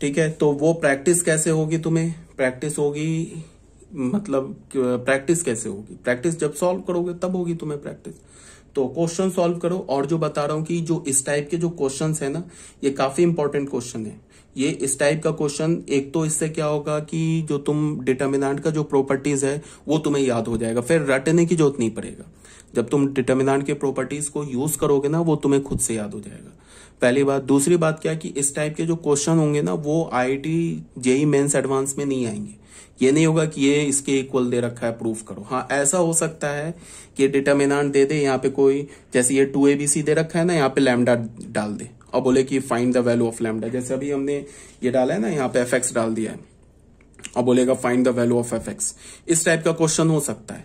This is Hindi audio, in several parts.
ठीक है तो वो प्रैक्टिस कैसे होगी तुम्हें प्रैक्टिस होगी मतलब प्रैक्टिस कैसे होगी प्रैक्टिस जब सॉल्व करोगे तब होगी तुम्हें प्रैक्टिस तो क्वेश्चन सॉल्व करो और जो बता रहा हूं कि जो इस टाइप के जो क्वेश्चन है ना ये काफी इंपॉर्टेंट क्वेश्चन है ये इस टाइप का क्वेश्चन एक तो इससे क्या होगा कि जो तुम डिटर्मिनाट का जो प्रॉपर्टीज है वो तुम्हें याद हो जाएगा फिर रटने की जरूरत नहीं पड़ेगा जब तुम डिटर्मिनाट के प्रॉपर्टीज को यूज करोगे ना वो तुम्हें खुद से याद हो जाएगा पहली बात दूसरी बात क्या कि इस टाइप के जो क्वेश्चन होंगे ना वो I I JEE mains advance में नहीं आएंगे ये नहीं होगा कि ये इसके इक्वल दे रखा है प्रूफ करो हाँ ऐसा हो सकता है कि डिटर्मिनाट दे दे यहाँ पे कोई जैसे ये टू ए बी सी दे रखा है ना यहाँ पे लैमडा डाल दे और बोले कि find the value of lambda जैसे अभी हमने ये डाला है ना यहाँ पे एफ डाल दिया है और बोलेगा find the value of F इस टाइप का क्वेश्चन हो सकता है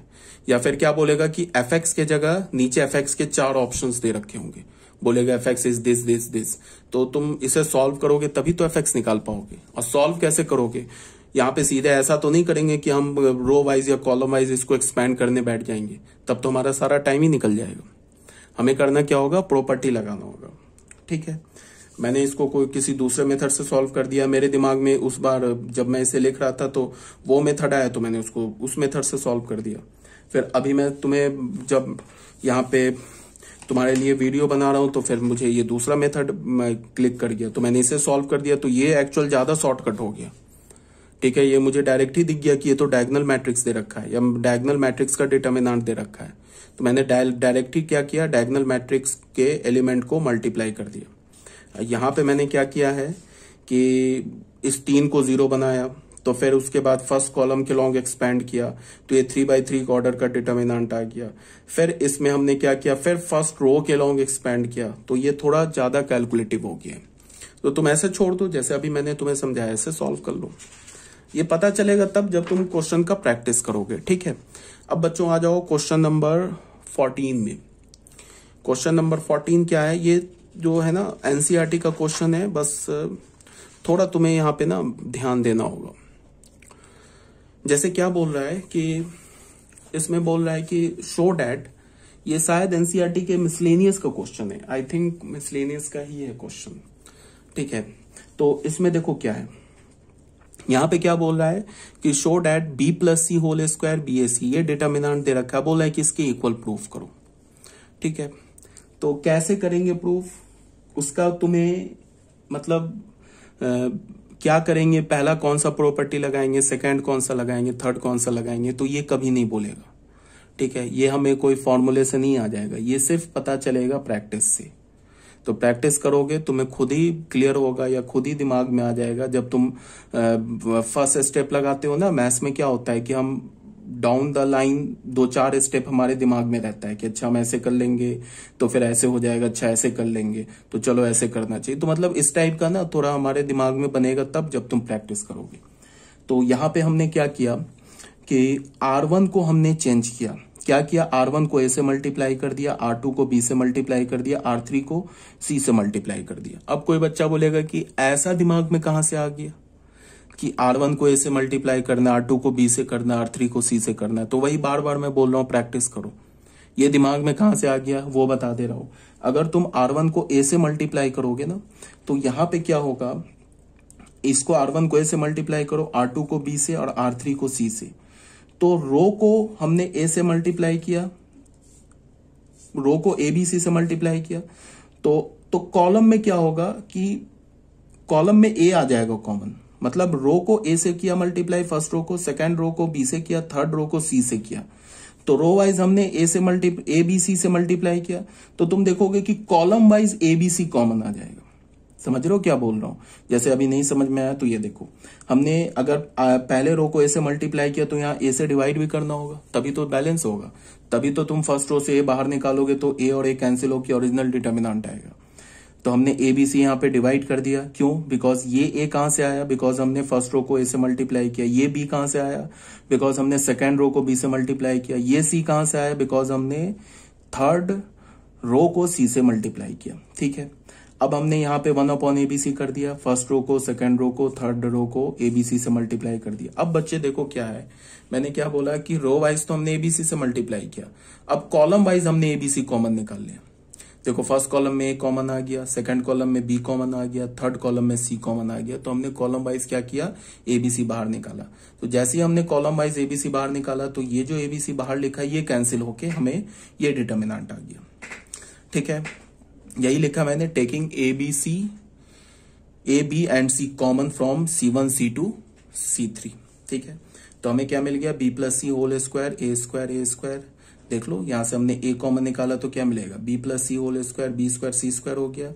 या फिर क्या बोलेगा कि एफ के जगह नीचे एफ के चार ऑप्शन दे रखे होंगे बोलेगा F X is this this this तो तुम इसे सॉल्व करोगे तभी तो एफ एक्स निकाल पाओगे और सॉल्व कैसे करोगे यहाँ पे सीधे ऐसा तो नहीं करेंगे कि हम रो वाइज या कॉलम वाइज इसको एक्सपैंड करने बैठ जाएंगे तब तो हमारा सारा टाइम ही निकल जाएगा हमें करना क्या होगा प्रॉपर्टी लगाना होगा ठीक है मैंने इसको कोई किसी दूसरे मेथड से सॉल्व कर दिया मेरे दिमाग में उस बार जब मैं इसे लिख रहा था तो वो मेथड आया तो मैंने उसको उस मेथड से सॉल्व कर दिया फिर अभी मैं तुम्हें जब यहाँ पे तुम्हारे लिए वीडियो बना रहा हूं तो फिर मुझे ये दूसरा मेथड क्लिक कर गया तो मैंने इसे सॉल्व कर दिया तो ये एक्चुअल ज़्यादा शॉर्टकट हो गया ठीक है ये मुझे डायरेक्ट ही दिख गया कि ये तो डायगनल मैट्रिक्स दे रखा है या डायगनल मैट्रिक्स का डिटर्मिनाट दे रखा है तो मैंने डायरेक्ट ही क्या किया डायगनल मैट्रिक्स के एलिमेंट को मल्टीप्लाई कर दिया यहां पे मैंने क्या किया है कि इस तीन को जीरो बनाया तो फिर उसके बाद फर्स्ट कॉलम के लॉन्ग एक्सपेंड किया तो ये थ्री बाई थ्री ऑर्डर का डिटर्मिनाट आ गया फिर इसमें हमने क्या किया फिर फर्स्ट रो के लॉन्ग एक्सपेंड किया तो ये थोड़ा ज्यादा कैलकुलेटिव हो गया तो तुम ऐसे छोड़ दो जैसे अभी मैंने तुम्हें समझाया ऐसे सॉल्व कर लो ये पता चलेगा तब जब तुम क्वेश्चन का प्रैक्टिस करोगे ठीक है अब बच्चों आ जाओ क्वेश्चन नंबर फोर्टीन में क्वेश्चन नंबर फोर्टीन क्या है ये जो है ना एनसीआरटी e का क्वेश्चन है बस थोड़ा तुम्हें यहाँ पे ना ध्यान देना होगा जैसे क्या बोल रहा है कि इसमें बोल रहा है कि शो डैट ये शायद एनसीईआरटी e के मिसलेनियस का क्वेश्चन है आई थिंक मिसलेनियस का ही है क्वेश्चन ठीक है तो इसमें देखो क्या है यहां पे क्या बोल रहा है कि show that B plus C whole square B A C ये डिटर्मिनाट दे रखा है बोल रहा है कि इसके इक्वल प्रूफ करो ठीक है तो कैसे करेंगे प्रूफ उसका तुम्हें मतलब आ, क्या करेंगे पहला कौन सा प्रॉपर्टी लगाएंगे सेकंड कौन सा लगाएंगे थर्ड कौन सा लगाएंगे तो ये कभी नहीं बोलेगा ठीक है ये हमें कोई फॉर्मूले से नहीं आ जाएगा ये सिर्फ पता चलेगा प्रैक्टिस से तो प्रैक्टिस करोगे तुम्हें खुद ही क्लियर होगा या खुद ही दिमाग में आ जाएगा जब तुम फर्स्ट स्टेप लगाते हो ना मैथ्स में क्या होता है कि हम डाउन द लाइन दो चार स्टेप हमारे दिमाग में रहता है कि अच्छा हम ऐसे कर लेंगे तो फिर ऐसे हो जाएगा अच्छा ऐसे कर लेंगे तो चलो ऐसे करना चाहिए तो मतलब इस टाइप का ना थोड़ा हमारे दिमाग में बनेगा तब जब तुम प्रैक्टिस करोगे तो यहाँ पे हमने क्या किया कि आर वन को हमने चेंज किया क्या किया आर वन को ए से मल्टीप्लाई कर दिया आर टू को बी से मल्टीप्लाई कर दिया आर थ्री को सी से मल्टीप्लाई कर दिया अब कोई बच्चा बोलेगा कि ऐसा दिमाग में कहां से आ गया कि R1 को ए से मल्टीप्लाई करना है R2 को बी से करना है R3 को सी से करना है तो वही बार बार मैं बोल रहा हूँ प्रैक्टिस करो ये दिमाग में कहां से आ गया वो बता दे रहा हूं अगर तुम R1 को ए से मल्टीप्लाई करोगे ना तो यहां पे क्या होगा इसको R1 को ए से मल्टीप्लाई करो R2 को बी से और R3 को सी से तो रो को हमने ए से मल्टीप्लाई किया रो को ए बी सी से मल्टीप्लाई किया तो तो कॉलम में क्या होगा कि कॉलम में ए आ जाएगा कॉमन मतलब रो को ए से किया मल्टीप्लाई फर्स्ट रो को सेकेंड रो को बी से किया थर्ड रो को सी से किया तो रो वाइज हमने ए से मल्टी ए बी सी से मल्टीप्लाई किया तो तुम देखोगे कि column wise A B C common आ जाएगा समझ रहे हो क्या बोल रहा हूं जैसे अभी नहीं समझ में आया तो ये देखो हमने अगर पहले रो को ए से मल्टीप्लाई किया तो यहाँ ए से डिवाइड भी करना होगा तभी तो बैलेंस होगा तभी तो तुम फर्स्ट रो से ए बाहर निकालोगे तो ए और ए कैंसिल होकर ओरिजिनल डिटर्मिनाट आएगा तो हमने ए बी सी यहाँ पे डिवाइड कर दिया क्यों बिकॉज ये ए कहां से आया बिकॉज हमने फर्स्ट रो को ए से मल्टीप्लाई किया ये बी कहां से आया बिकॉज हमने सेकेंड रो को बी से मल्टीप्लाई किया ये सी कहां से आया बिकॉज हमने थर्ड रो को सी से मल्टीप्लाई किया ठीक है अब हमने यहाँ पे वन अपॉन एबीसी कर दिया फर्स्ट रो को सेकेंड रो को थर्ड रो को एबीसी से मल्टीप्लाई कर दिया अब बच्चे देखो क्या है मैंने क्या बोला कि रो वाइज तो हमने एबीसी से मल्टीप्लाई किया अब कॉलम वाइज हमने एबीसी कॉमन निकाल लिया देखो फर्स्ट कॉलम में ए कॉमन आ गया सेकंड कॉलम में बी कॉमन आ गया थर्ड कॉलम में सी कॉमन आ गया तो हमने कॉलम वाइज क्या किया एबीसी बाहर निकाला तो जैसे ही हमने कॉलम वाइज एबीसी बाहर निकाला तो ये जो एबीसी बाहर लिखा ये कैंसिल होके हमें ये डिटर्मिनाट आ गया ठीक है यही लिखा मैंने taking A B C A B and C common from C one C two C three ठीक है तो हमें क्या मिल गया B plus C whole square A square A square देख लो यहां से हमने ए कॉमन निकाला तो क्या मिलेगा B plus C whole square B square C square हो गया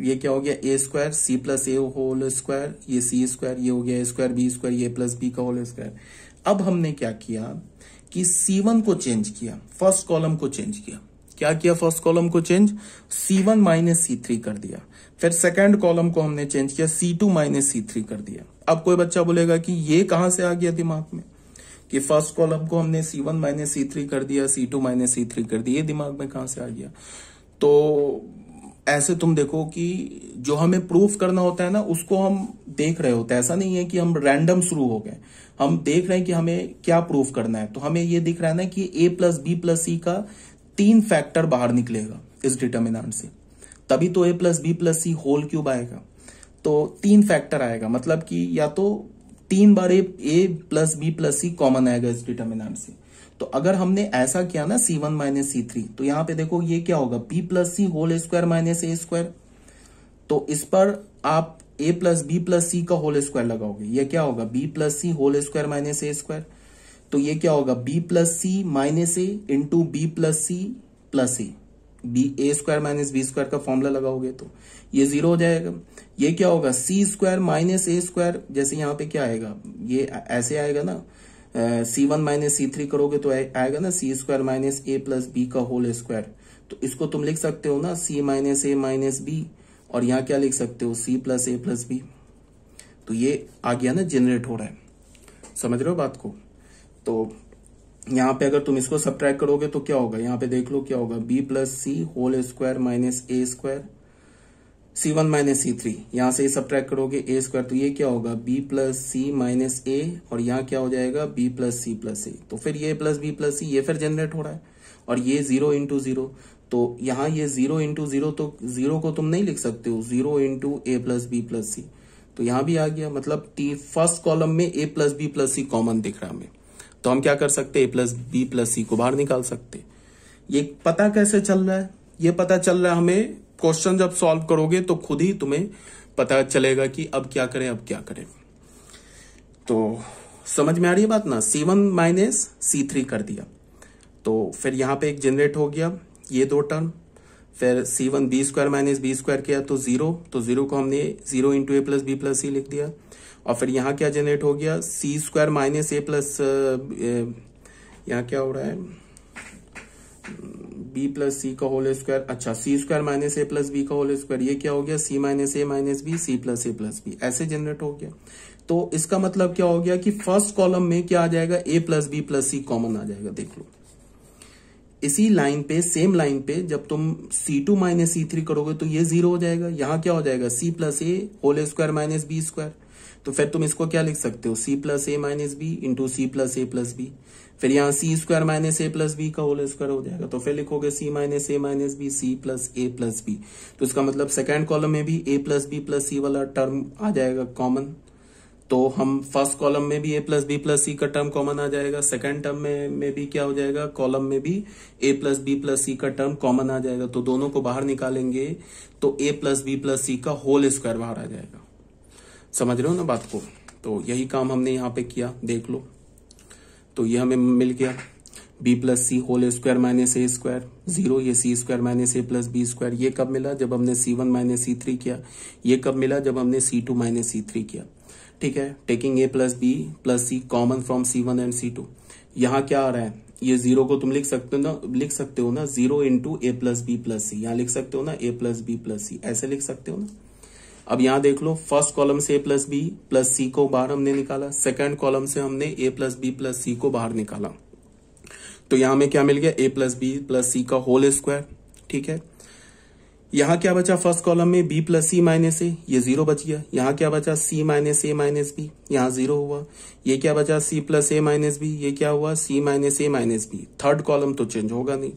ये क्या हो गया A square C plus A whole square ये सी स्क्वायर ये हो गया स्क्वायर बी स्क्वायर ये प्लस बी का होल स्क्वायर अब हमने क्या किया कि सी वन को चेंज किया फर्स्ट कॉलम को चेंज किया क्या किया फर्स्ट कॉलम को change C one minus C three कर दिया फिर सेकंड कॉलम को हमने चेंज किया C two minus C three कर दिया अब कोई बच्चा बोलेगा कि ये कहां से आ गया दिमाग में कि फर्स्ट कॉलम को हमने C one minus C three कर दिया C two minus C three कर दिया ये दिमाग में कहां से आ गया तो ऐसे तुम देखो कि जो हमें प्रूफ करना होता है ना उसको हम देख रहे होते हैं ऐसा नहीं है कि हम रैंडम शुरू हो गए हम देख रहे हैं कि हमें क्या प्रूफ करना है तो हमें ये दिख रहा है ना कि A plus B plus C का तीन फैक्टर बाहर निकलेगा इस डिटर्मिनाट से तभी तो A plus B plus C whole cube आएगा तो तीन फैक्टर आएगा मतलब कि या तो तीन बार A A plus B plus C common आएगा इस डिटर्मिनेंट से तो अगर हमने ऐसा किया ना C one minus C three तो यहां पे देखो ये क्या होगा B plus C whole square minus A square तो इस पर आप A plus B plus C का होल स्क्वायर लगाओगे ये क्या होगा B plus C whole square minus A square तो ये क्या होगा B plus C minus A into B plus C plus A B A square minus B square का फॉर्मूला लगाओगे तो ये जीरो हो जाएगा ये क्या होगा C square minus A square जैसे यहाँ पे क्या आएगा ये ऐसे आएगा ना C one minus C three करोगे तो आएगा ना C square minus A plus B का होल स्क्वायर तो इसको तुम लिख सकते हो ना C minus A minus B और यहाँ क्या लिख सकते हो C plus A plus B तो ये आ गया ना जेनरेट हो रहा है समझ रहे हो बात को तो यहाँ पे अगर तुम इसको सब करोगे तो क्या होगा यहाँ पे देख लो क्या होगा B plus C whole square minus A square C one minus C three यहाँ से ट्रैक करोगे ए स्क्वायर तो ये क्या होगा B plus C minus A और यहाँ क्या हो जाएगा B plus C plus A तो फिर ये प्लस बी प्लस सी ये फिर जनरेट हो रहा है और ये जीरो इंटू जीरो तो यहाँ ये जीरो इंटू जीरो तो जीरो को तुम नहीं लिख सकते हो zero into A plus B plus C तो यहाँ भी आ गया मतलब फर्स्ट कॉलम में A plus B plus C common दिख रहा है हमें तो हम क्या कर सकते हैं A plus B plus C को बाहर निकाल सकते ये पता कैसे चल रहा है ये पता चल रहा है हमें क्वेश्चन जब सॉल्व करोगे तो खुद ही तुम्हें पता चलेगा कि अब क्या करें अब क्या करें तो समझ में आ रही है बात ना C one minus C three कर दिया तो फिर यहाँ पे एक जनरेट हो गया ये दो टर्म फिर C one B square minus B square किया तो जीरो तो जीरो को हमने zero into A plus B plus C लिख दिया और फिर यहाँ क्या जनरेट हो गया C square minus A plus यहाँ क्या हो रहा है बी प्लस सी का होल स्क्वायर अच्छा C square minus A plus B का होल स्क्वायर ये क्या हो गया C minus A minus B C plus A plus B ऐसे जनरेट हो गया तो इसका मतलब क्या हो गया कि फर्स्ट कॉलम में क्या आ जाएगा A plus B plus C common आ जाएगा देख लो इसी लाइन पे सेम लाइन पे जब तुम C two minus C three करोगे तो ये जीरो हो जाएगा यहां क्या हो जाएगा C plus A whole square minus B square तो फिर तुम इसको क्या लिख सकते हो C plus A minus B into C plus A plus B फिर यहाँ C square minus A plus B का होल स्क्वायर हो जाएगा तो फिर लिखोगे C minus A minus B C plus A plus B तो इसका मतलब सेकेंड कॉलम में भी A plus B plus C वाला टर्म आ जाएगा कॉमन तो हम फर्स्ट कॉलम में भी A plus B plus C का टर्म कॉमन आ जाएगा सेकंड टर्म में में भी क्या हो जाएगा कॉलम में भी A plus B plus C का टर्म कॉमन आ जाएगा तो दोनों को बाहर निकालेंगे तो A plus B plus C का होल स्क्वायर बाहर आ जाएगा समझ रहे हो ना बात को तो यही काम हमने यहाँ पे किया देख लो तो ये हमें मिल गया B plus C whole square minus A square zero ये C square minus A plus B square ये कब मिला जब हमने C one minus C three किया ये कब मिला जब हमने C two minus C three किया ठीक है taking A plus B plus C common from C one and C two यहाँ क्या आ रहा है ये जीरो को तुम लिख सकते हो ना लिख सकते हो ना zero into A plus B plus C यहाँ लिख सकते हो ना A plus B plus C ऐसे लिख सकते हो ना अब यहां देख लो फर्स्ट कॉलम से A plus B plus C को बाहर हमने निकाला सेकंड कॉलम से हमने A plus B plus C को बाहर निकाला तो यहां हमें क्या मिल गया A plus B plus C का होल स्क्वायर ठीक है यहां क्या बचा फर्स्ट कॉलम में B plus C minus A ये जीरो बच गया यहां क्या बचा C minus A minus B यहां जीरो हुआ ये क्या बचा सी प्लस ए माइनस बी ये क्या हुआ C minus A minus B third column तो चेंज होगा नहीं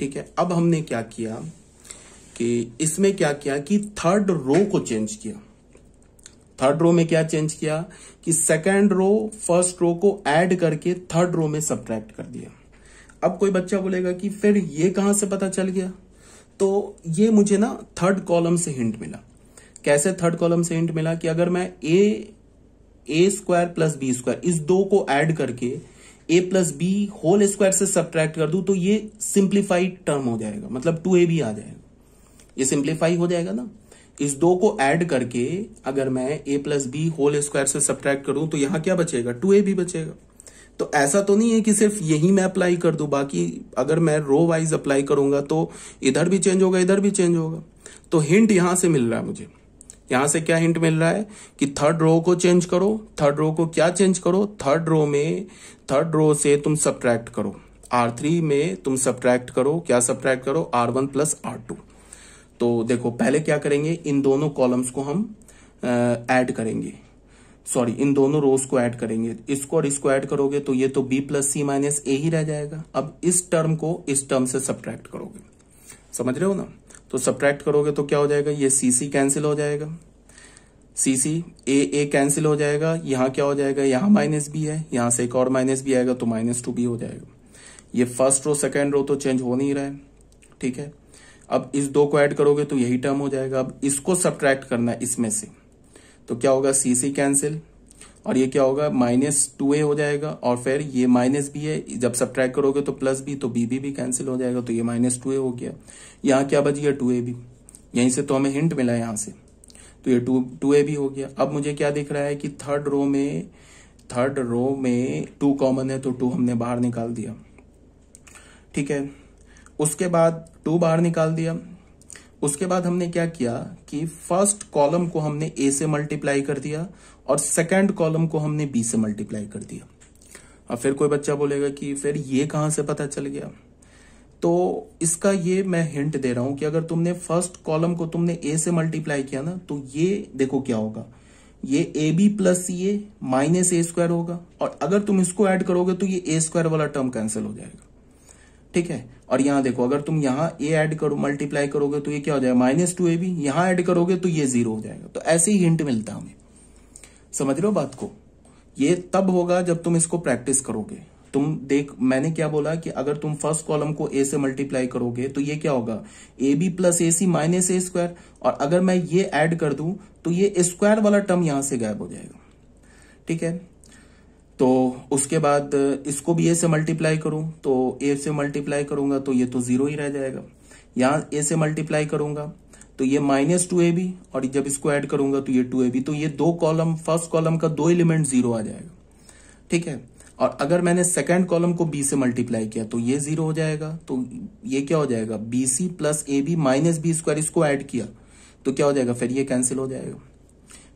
ठीक है अब हमने क्या किया कि इसमें क्या किया कि थर्ड रो को चेंज किया थर्ड रो में क्या चेंज किया कि सेकेंड रो फर्स्ट रो को एड करके थर्ड रो में सब्ट्रैक्ट कर दिया अब कोई बच्चा बोलेगा कि फिर ये कहां से पता चल गया तो ये मुझे ना थर्ड कॉलम से हिंट मिला कैसे थर्ड कॉलम से हिंट मिला कि अगर मैं A A square plus B square इस दो को ऐड करके A plus B whole square से सब्ट्रैक्ट कर दूं तो ये सिंप्लीफाइड टर्म हो जाएगा मतलब टू ए बी आ जाएगा ये सिंप्लीफाई हो जाएगा ना इस दो को ऐड करके अगर मैं A plus B whole square से सब्ट्रैक्ट करूं तो यहां क्या बचेगा टू ए भी बचेगा तो ऐसा तो नहीं है कि सिर्फ यही मैं अप्लाई कर दूं बाकी अगर मैं रो वाइज अप्लाई करूंगा तो इधर भी चेंज होगा इधर भी चेंज होगा तो हिंट यहां से मिल रहा है मुझे यहां से क्या हिंट मिल रहा है कि थर्ड रो को चेंज करो थर्ड रो को क्या चेंज करो थर्ड रो में थर्ड रो से तुम सब्ट्रैक्ट करो आर थ्री में तुम सब्ट्रैक्ट करो क्या सब्ट्रैक्ट करो R one plus R two तो देखो पहले क्या करेंगे इन दोनों कॉलम्स को हम ऐड करेंगे सॉरी इन दोनों रोज को ऐड करेंगे इसको और इसको ऐड करोगे तो ये तो B plus C minus A ही रह जाएगा अब इस टर्म को इस टर्म से सब्ट्रैक्ट करोगे समझ रहे हो ना तो सब्ट्रैक्ट करोगे तो क्या हो जाएगा ये सी सी कैंसिल हो जाएगा सी सी ए ए कैंसिल हो जाएगा यहां क्या हो जाएगा यहां माइनस बी है यहां से एक और माइनस बी आएगा तो माइनस टू बी हो जाएगा ये फर्स्ट रो सेकेंड रो तो चेंज हो नहीं रहा है ठीक है अब इस दो को ऐड करोगे तो यही टर्म हो जाएगा अब इसको सब्ट्रैक्ट करना है इसमें से तो क्या होगा सी सी कैंसिल और ये क्या होगा माइनस टू ए हो जाएगा और फिर ये माइनस बी है जब सब्ट्रैक्ट करोगे तो प्लस बी तो बी बी भी कैंसिल हो जाएगा तो ये माइनस टू ए हो गया यहाँ क्या बच गया टू ए बी यहीं से तो हमें हिंट मिला यहां से तो ये टू टू ए भी हो गया अब मुझे क्या दिख रहा है कि थर्ड रो में थर्ड रो में टू कॉमन है तो टू हमने बाहर निकाल दिया ठीक है उसके बाद टू बाहर निकाल दिया उसके बाद हमने क्या किया कि फर्स्ट कॉलम को हमने ए से मल्टीप्लाई कर दिया और सेकंड कॉलम को हमने बी से मल्टीप्लाई कर दिया अब फिर कोई बच्चा बोलेगा कि फिर ये कहां से पता चल गया तो इसका ये मैं हिंट दे रहा हूं कि अगर तुमने फर्स्ट कॉलम को तुमने ए से मल्टीप्लाई किया ना तो ये देखो क्या होगा ये A B plus C A minus A square होगा और अगर तुम इसको ऐड करोगे तो ये ए स्क्वायर वाला टर्म कैंसिल हो जाएगा ठीक है और यहां देखो अगर तुम यहां ए ऐड करो मल्टीप्लाई करोगे तो ये क्या हो जाएगा माइनस टू ए बी यहां ऐड करोगे तो ये जीरो हो जाएगा तो ऐसे ही हिंट मिलता है हमें समझ रहे हो बात को ये तब होगा जब तुम इसको प्रैक्टिस करोगे तुम देख मैंने क्या बोला कि अगर तुम फर्स्ट कॉलम को ए से मल्टीप्लाई करोगे तो ये क्या होगा A B plus A C minus A square और अगर मैं ये ऐड कर दूं तो ये स्क्वायर वाला टर्म यहां से गायब हो जाएगा ठीक है तो उसके बाद इसको भी ए से मल्टीप्लाई करूं तो ए से मल्टीप्लाई करूंगा तो ये तो जीरो ही रह जाएगा यहां ए से मल्टीप्लाई करूंगा तो ये माइनस टू ए बी और जब इसको ऐड करूंगा तो ये टू ए बी तो ये दो कॉलम फर्स्ट कॉलम का दो एलिमेंट जीरो आ जाएगा ठीक है और अगर मैंने सेकेंड कॉलम को बी से मल्टीप्लाई किया तो ये जीरो हो जाएगा तो ये क्या हो जाएगा B C plus A B minus B square इसको ऐड किया तो क्या हो जाएगा फिर ये कैंसिल हो जाएगा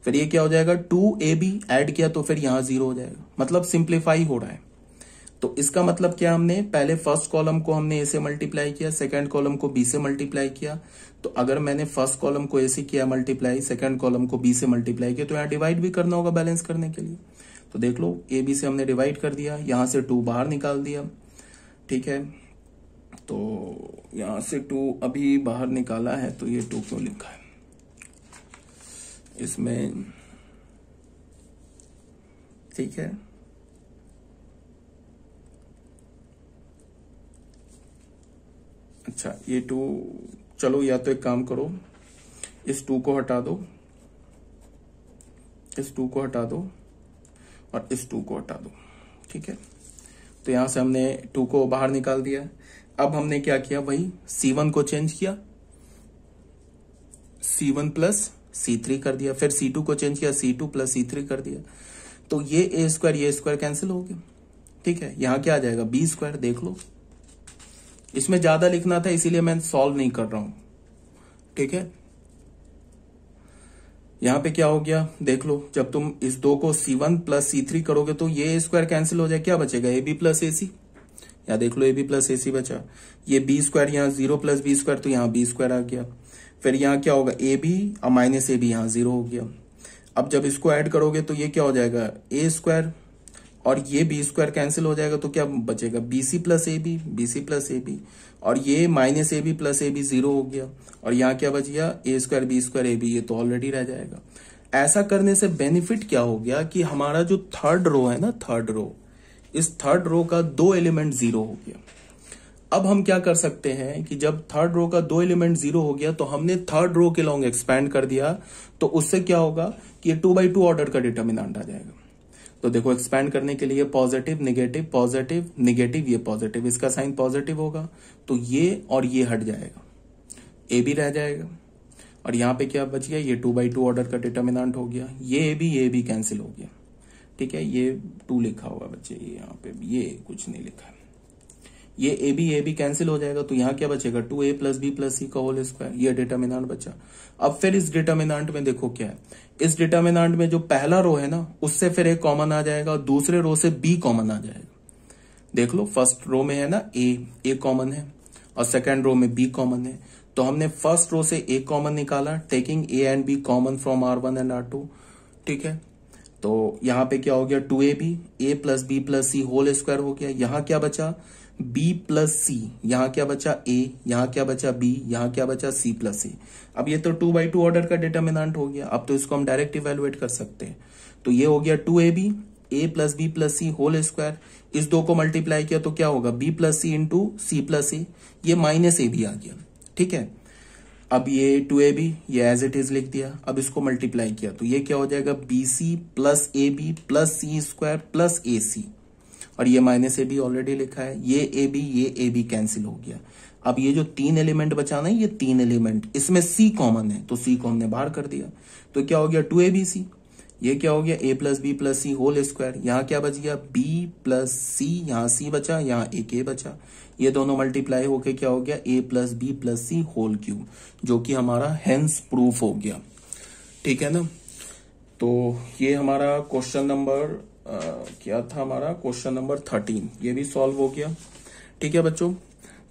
फिर ये क्या हो जाएगा टू ए बी एड किया तो फिर यहां जीरो हो जाएगा मतलब सिंप्लीफाई हो रहा है तो इसका मतलब क्या हमने पहले फर्स्ट कॉलम को हमने ए से मल्टीप्लाई किया सेकंड कॉलम को बी से मल्टीप्लाई किया तो अगर मैंने फर्स्ट कॉलम को ए से किया मल्टीप्लाई सेकंड कॉलम को बी से मल्टीप्लाई किया तो यहां डिवाइड भी करना होगा बैलेंस करने के लिए तो देख लो ए बी से हमने डिवाइड कर दिया यहां से टू बाहर निकाल दिया ठीक है तो यहां से टू अभी बाहर निकाला है तो ये टू क्यों लिखा है इसमें ठीक है अच्छा ये टू चलो या तो एक काम करो इस टू को हटा दो इस टू को हटा दो और इस टू को हटा दो ठीक है तो यहां से हमने टू को बाहर निकाल दिया अब हमने क्या किया वही सी वन को चेंज किया C one plus C three कर दिया फिर सी टू को चेंज किया C two plus C three कर दिया तो ये ए स्क्वायर ये स्क्वायर कैंसिल हो गया ठीक है यहां क्या आ जाएगा बी स्क्वायर देख लो इसमें ज्यादा लिखना था इसीलिए मैं सॉल्व नहीं कर रहा हूं ठीक है यहां पे क्या हो गया देख लो जब तुम इस दो को C one plus C three करोगे तो ये स्क्वायर कैंसिल हो जाए क्या बचेगा ए बी प्लस ए सी या देख लो ए बी प्लस ए सी बचा ये बी स्क्वायर यहां जीरो प्लस बी स्क्वायर तो यहां बी स्क्वायर आ गया फिर यहाँ क्या होगा ए बी और माइनस ए बी यहाँ जीरो हो गया अब जब इसको ऐड करोगे तो ये क्या हो जाएगा ए स्क्वायर और ये बी स्क्वायर कैंसिल हो जाएगा तो क्या बचेगा B C plus A B B C plus A B और ये minus A B plus A B zero हो गया और यहाँ क्या बच गया A square B square A B ये तो ऑलरेडी रह जाएगा ऐसा करने से बेनिफिट क्या हो गया कि हमारा जो थर्ड रो है ना थर्ड रो इस थर्ड रो का दो एलिमेंट जीरो हो गया अब हम क्या कर सकते हैं कि जब थर्ड रो का दो एलिमेंट जीरो हो गया तो हमने थर्ड रो के लॉन्ग एक्सपैंड कर दिया तो उससे क्या होगा कि ये टू बाई टू ऑर्डर का डिटर्मिनेंट आ जाएगा तो देखो एक्सपैंड करने के लिए पॉजिटिव निगेटिव पॉजिटिव निगेटिव ये पॉजिटिव इसका साइन पॉजिटिव होगा तो ये और ये हट जाएगा ए भी रह जाएगा और यहाँ पे क्या बच गया ये टू बाई टू ऑर्डर का डिटर्मिनेंट हो गया ये ए भी ये भी कैंसिल हो गया ठीक है ये टू लिखा होगा बच्चे ये यहाँ पे ये कुछ नहीं लिखा ये A B A B cancel हो जाएगा तो यहाँ क्या बचेगा two A plus B plus C का होल स्क्वायर ये डिटर्मिनाट बचा अब फिर इस डिटर्मिनाट में देखो क्या है इस डिटर्मिनाट में जो पहला रो है ना उससे फिर एक कॉमन आ जाएगा और दूसरे रो से बी कॉमन आ जाएगा देख लो फर्स्ट रो में है ना ए ए कॉमन है और सेकेंड रो में बी कॉमन है तो हमने फर्स्ट रो से ए कॉमन निकाला taking A and B common from R one and R two ठीक है तो यहाँ पे क्या हो गया two A B A plus B plus C whole square हो गया यहाँ क्या बचा बी प्लस सी यहां क्या बचा ए यहां क्या बचा बी यहां क्या बचा सी प्लस ए अब ये तो टू बाई टू ऑर्डर का डिटर्मिनेंट हो गया अब तो इसको हम डायरेक्ट इवेलुएट कर सकते हैं तो ये हो गया two A B A plus B plus C whole square इस दो को मल्टीप्लाई किया तो क्या होगा B plus C into C plus A ये माइनस ए भी आ गया ठीक है अब ये टू ए बी ये एज इट इज लिख दिया अब इसको मल्टीप्लाई किया तो ये क्या हो जाएगा B C plus A B plus C square plus A C और ये माइनस ए बी ऑलरेडी लिखा है ये ए बी ये ए बी कैंसिल हो गया अब ये जो तीन एलिमेंट बचाना है ये तीन एलिमेंट इसमें सी कॉमन है तो सी को हमने बाहर कर दिया तो क्या हो गया टू ए बी सी ये क्या हो गया A plus B plus C whole square यहाँ क्या बच गया बी प्लस सी यहाँ सी बचा यहाँ एक ए बचा ये दोनों मल्टीप्लाई होके क्या हो गया A plus B plus C whole cube जो कि हमारा हेंस प्रूफ हो गया ठीक है ना तो ये हमारा क्वेश्चन नंबर क्या था हमारा क्वेश्चन नंबर थर्टीन ये भी सॉल्व हो गया ठीक है बच्चों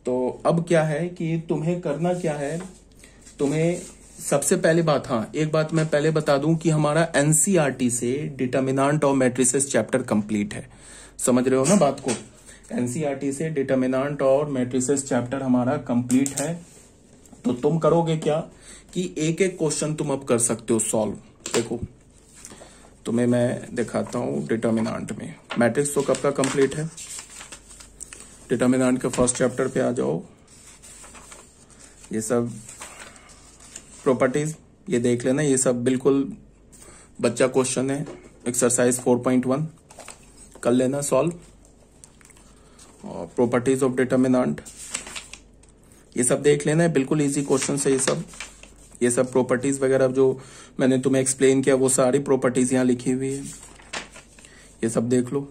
तो अब क्या है कि तुम्हें करना क्या है तुम्हें सबसे पहले बात हाँ एक बात मैं पहले बता दूं कि हमारा एनसीआरटी e से determinant of matrices chapter complete है समझ रहे हो ना बात को एनसीआरटी e से डिटर्मिनांट और मैट्रिसेस चैप्टर हमारा कंप्लीट है तो तुम करोगे क्या कि एक एक क्वेश्चन तुम अब कर सकते हो सॉल्व देखो तुम्हें मैं दिखाता हूँ डिटर्मिनांट में मैट्रिक्स तो कब का कंप्लीट है डिटर्मिनांट के फर्स्ट चैप्टर पे आ जाओ ये सब प्रॉपर्टीज ये देख लेना ये सब बिल्कुल बच्चा क्वेश्चन है एक्सरसाइज 4.1 कर लेना सॉल्व और प्रॉपर्टीज ऑफ डिटर्मिनांट ये सब देख लेना है बिल्कुल इजी क्वेश्चन है ये सब ये सब प्रॉपर्टीज वगैरह जो मैंने तुम्हें एक्सप्लेन किया वो सारी प्रॉपर्टीज यहां लिखी हुई है ये सब देख लो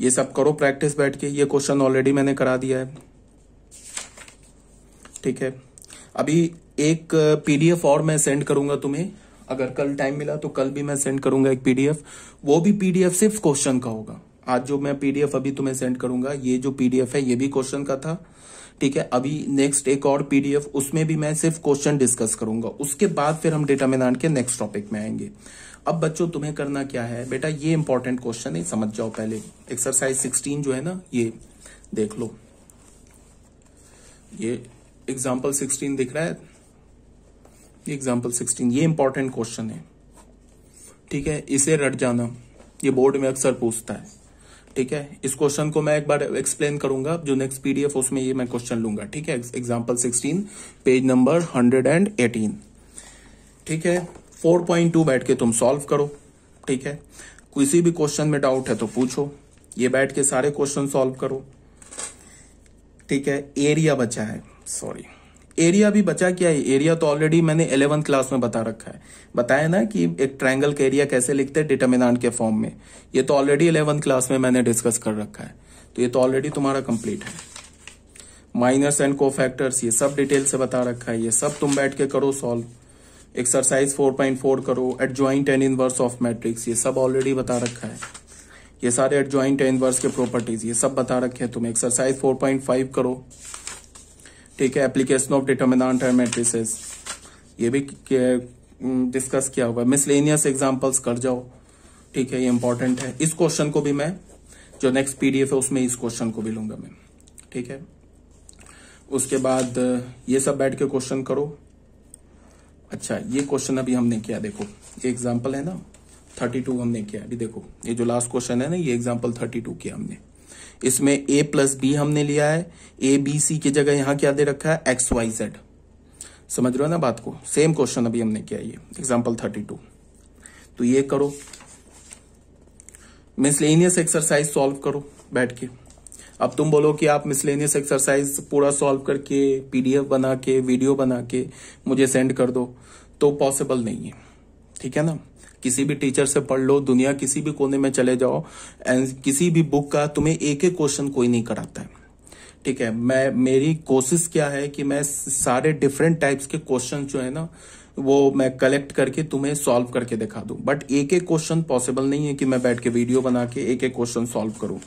ये सब करो प्रैक्टिस बैठ के ये क्वेश्चन ऑलरेडी मैंने करा दिया है ठीक है अभी एक पीडीएफ और मैं सेंड करूंगा तुम्हें अगर कल टाइम मिला तो कल भी मैं सेंड करूंगा एक पीडीएफ वो भी पीडीएफ सिर्फ क्वेश्चन का होगा आज जो मैं पीडीएफ अभी तुम्हें सेंड करूंगा ये जो पीडीएफ है ये भी क्वेश्चन का था ठीक है अभी नेक्स्ट एक और पीडीएफ उसमें भी मैं सिर्फ क्वेश्चन डिस्कस करूंगा उसके बाद फिर हम डेटा मैदान के नेक्स्ट टॉपिक में आएंगे अब बच्चों तुम्हें करना क्या है बेटा ये इंपॉर्टेंट क्वेश्चन है समझ जाओ पहले एक्सरसाइज सिक्सटीन जो है ना ये देख लो ये एग्जाम्पल सिक्सटीन दिख रहा है ये एग्जाम्पल सिक्सटीन ये इंपॉर्टेंट क्वेश्चन है ठीक है इसे रट जाना ये बोर्ड में अक्सर पूछता है ठीक है इस क्वेश्चन को मैं एक बार एक्सप्लेन करूंगा जो नेक्स्ट पीडीएफ उसमें ये मैं क्वेश्चन लूंगा ठीक है example sixteen page number hundred and eighteen ठीक है फोर पॉइंट टू बैठ के तुम सॉल्व करो ठीक है किसी भी क्वेश्चन में डाउट है तो पूछो ये बैठ के सारे क्वेश्चन सॉल्व करो ठीक है एरिया बचा है सॉरी एरिया भी बचा क्या है एरिया तो ऑलरेडी मैंने इलेवंथ क्लास में बता रखा है बताया ना कि एक ट्रायंगल का एरिया कैसे लिखते हैं डिटर्मिनाट के फॉर्म में ये तो ऑलरेडी इलेवंथ क्लास में मैंने डिस्कस कर रखा है तो ये तो ऑलरेडी तुम्हारा कंप्लीट है माइनस एंड को फैक्टर्स ये सब डिटेल से बता रखा है ये सब तुम बैठ के करो सॉल्व एक्सरसाइज 4.4 करो adjoint and inverse of matrix ये सब ऑलरेडी बता रखा है ये सारे एट ज्वाइंट एंड इनवर्स के प्रॉपर्टीज ये सब बता रखे हैं तुम एक्सरसाइज 4.5 करो ठीक है application of determinant and matrices ये भी डिस्कस किया हुआ है मिसलेनियस एग्जाम्पल्स कर जाओ ठीक है ये इंपॉर्टेंट है इस क्वेश्चन को भी मैं जो नेक्स्ट पीडीएफ है उसमें इस क्वेश्चन को भी लूंगा मैं ठीक है उसके बाद ये सब बैठ के क्वेश्चन करो अच्छा ये क्वेश्चन अभी हमने किया देखो ये एग्जाम्पल है ना थर्टी टू हमने किया अभी देखो ये जो लास्ट क्वेश्चन है ना ये एग्जाम्पल थर्टी टू किया हमने इसमें ए प्लस बी हमने लिया है ए बी सी की जगह यहां क्या दे रखा है एक्स वाई जेड समझ रहे हो ना बात को सेम क्वेश्चन अभी हमने किया ये एग्जाम्पल थर्टी टू तो ये करो मिसलेनियस एक्सरसाइज सॉल्व करो बैठ के अब तुम बोलो कि आप मिसलेनियस एक्सरसाइज पूरा सॉल्व करके पीडीएफ बना के वीडियो बना के मुझे सेंड कर दो तो पॉसिबल नहीं है ठीक है ना किसी भी टीचर से पढ़ लो दुनिया किसी भी कोने में चले जाओ एंड किसी भी बुक का तुम्हें एक एक क्वेश्चन कोई नहीं कराता है ठीक है मैं मेरी कोशिश क्या है कि मैं सारे डिफरेंट टाइप्स के क्वेश्चन जो है ना वो मैं कलेक्ट करके तुम्हें सॉल्व करके दिखा दूं बट एक एक क्वेश्चन पॉसिबल नहीं है कि मैं बैठ के वीडियो बना के एक एक क्वेश्चन सॉल्व करूं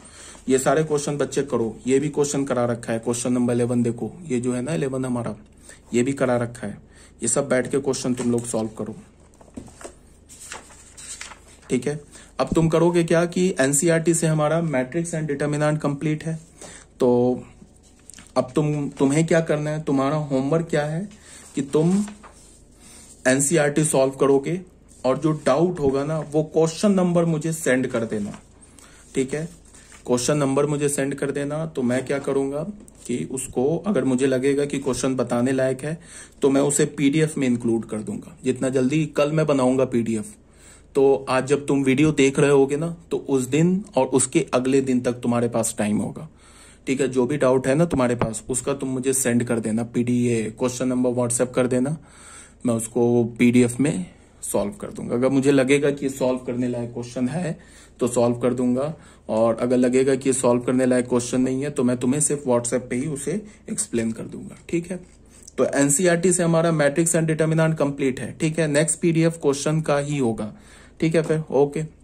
ये सारे क्वेश्चन बच्चे करो ये भी क्वेश्चन करा रखा है क्वेश्चन नंबर इलेवन देखो ये जो है ना इलेवन हमारा ये भी करा रखा है ये सब बैठ के क्वेश्चन तुम लोग सॉल्व करो ठीक है अब तुम करोगे क्या कि एनसीईआरटी e से हमारा मैट्रिक्स एंड डिटर्मिनेंट कंप्लीट है तो अब तुम तुम्हें क्या करना है तुम्हारा होमवर्क क्या है कि तुम एनसीईआरटी सॉल्व e करोगे और जो डाउट होगा ना वो क्वेश्चन नंबर मुझे सेंड कर देना ठीक है क्वेश्चन नंबर मुझे सेंड कर देना तो मैं क्या करूंगा कि उसको अगर मुझे लगेगा कि क्वेश्चन बताने लायक है तो मैं उसे पीडीएफ में इंक्लूड कर दूंगा जितना जल्दी कल मैं बनाऊंगा पीडीएफ तो आज जब तुम वीडियो देख रहे होगे ना तो उस दिन और उसके अगले दिन तक तुम्हारे पास टाइम होगा ठीक है जो भी डाउट है ना तुम्हारे पास उसका तुम मुझे सेंड कर देना पीडीए क्वेश्चन नंबर व्हाट्सएप कर देना मैं उसको पीडीएफ में सॉल्व कर दूंगा अगर मुझे लगेगा कि सॉल्व करने लायक क्वेश्चन है तो सॉल्व कर दूंगा और अगर लगेगा कि सॉल्व करने लायक क्वेश्चन नहीं है तो मैं तुम्हें सिर्फ व्हाट्सएप पे ही उसे एक्सप्लेन कर दूंगा ठीक है तो एनसीआरटी e से हमारा मैट्रिक्स एंड डिटर्मिनाट कंप्लीट है ठीक है नेक्स्ट पीडीएफ क्वेश्चन का ही होगा ठीक है फिर ओके